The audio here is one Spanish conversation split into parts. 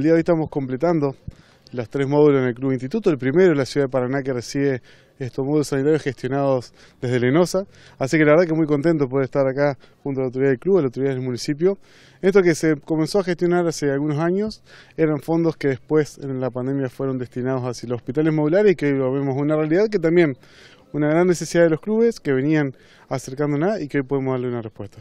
El día de hoy estamos completando las tres módulos en el Club Instituto. El primero es la ciudad de Paraná que recibe estos módulos sanitarios gestionados desde Lenosa. Así que la verdad que muy contento poder estar acá junto a la autoridad del club, a la autoridad del municipio. Esto que se comenzó a gestionar hace algunos años eran fondos que después en la pandemia fueron destinados hacia los hospitales modulares y que hoy lo vemos una realidad que también una gran necesidad de los clubes que venían acercándonos y que hoy podemos darle una respuesta.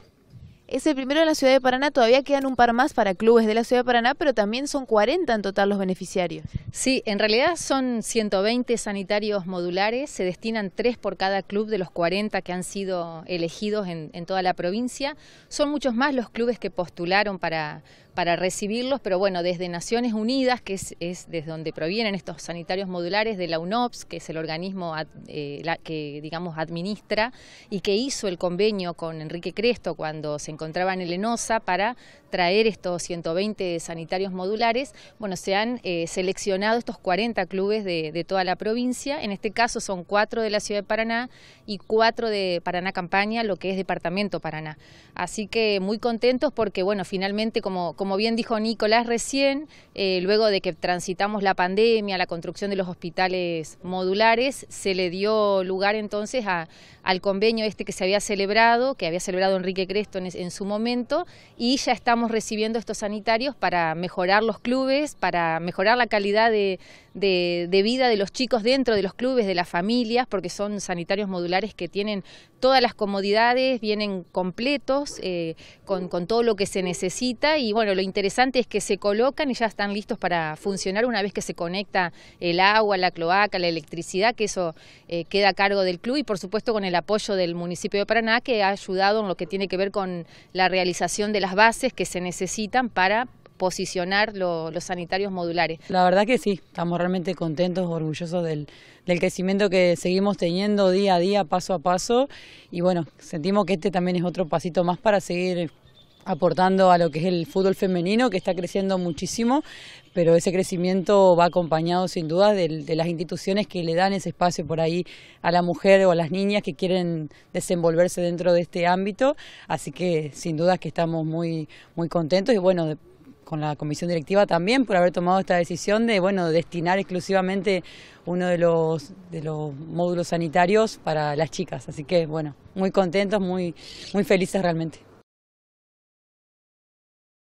Es el primero en la ciudad de Paraná, todavía quedan un par más para clubes de la ciudad de Paraná, pero también son 40 en total los beneficiarios. Sí, en realidad son 120 sanitarios modulares, se destinan tres por cada club de los 40 que han sido elegidos en, toda la provincia. Son muchos más los clubes que postularon para, para recibirlos, pero bueno, desde Naciones Unidas, que es, desde donde provienen estos sanitarios modulares, de la UNOPS, que es el organismo eh, que, digamos, administra y que hizo el convenio con Enrique Cresto cuando se encontraba en Elenosa para traer estos 120 sanitarios modulares. Bueno, se han eh, seleccionado estos 40 clubes de, de, toda la provincia. En este caso son cuatro de la ciudad de Paraná y cuatro de Paraná Campaña, lo que es Departamento Paraná. Así que muy contentos porque, bueno, finalmente, como, como bien dijo Nicolás recién, eh, luego de que transitamos la pandemia, la construcción de los hospitales modulares, se le dio lugar entonces a, al convenio este que se había celebrado, que había celebrado Enrique Cresto en en su momento y ya estamos recibiendo estos sanitarios para mejorar los clubes, para mejorar la calidad de, de, vida de los chicos dentro de los clubes, de las familias, porque son sanitarios modulares que tienen todas las comodidades, vienen completos, eh, con, todo lo que se necesita y bueno, lo interesante es que se colocan y ya están listos para funcionar una vez que se conecta el agua, la cloaca, la electricidad, que eso eh, queda a cargo del club y por supuesto con el apoyo del municipio de Paraná que ha ayudado en lo que tiene que ver con la realización de las bases que se necesitan para posicionar los sanitarios modulares. La verdad que sí, estamos realmente contentos, orgullosos del, crecimiento que seguimos teniendo día a día, paso a paso, y bueno, sentimos que este también es otro pasito más para seguir aportando a lo que es el fútbol femenino, que está creciendo muchísimo, pero ese crecimiento va acompañado sin duda de, las instituciones que le dan ese espacio por ahí a la mujer o a las niñas que quieren desenvolverse dentro de este ámbito, así que sin duda que estamos muy, muy contentos y bueno, con la comisión directiva también por haber tomado esta decisión de bueno destinar exclusivamente uno de los de los módulos sanitarios para las chicas así que bueno muy contentos muy muy felices realmente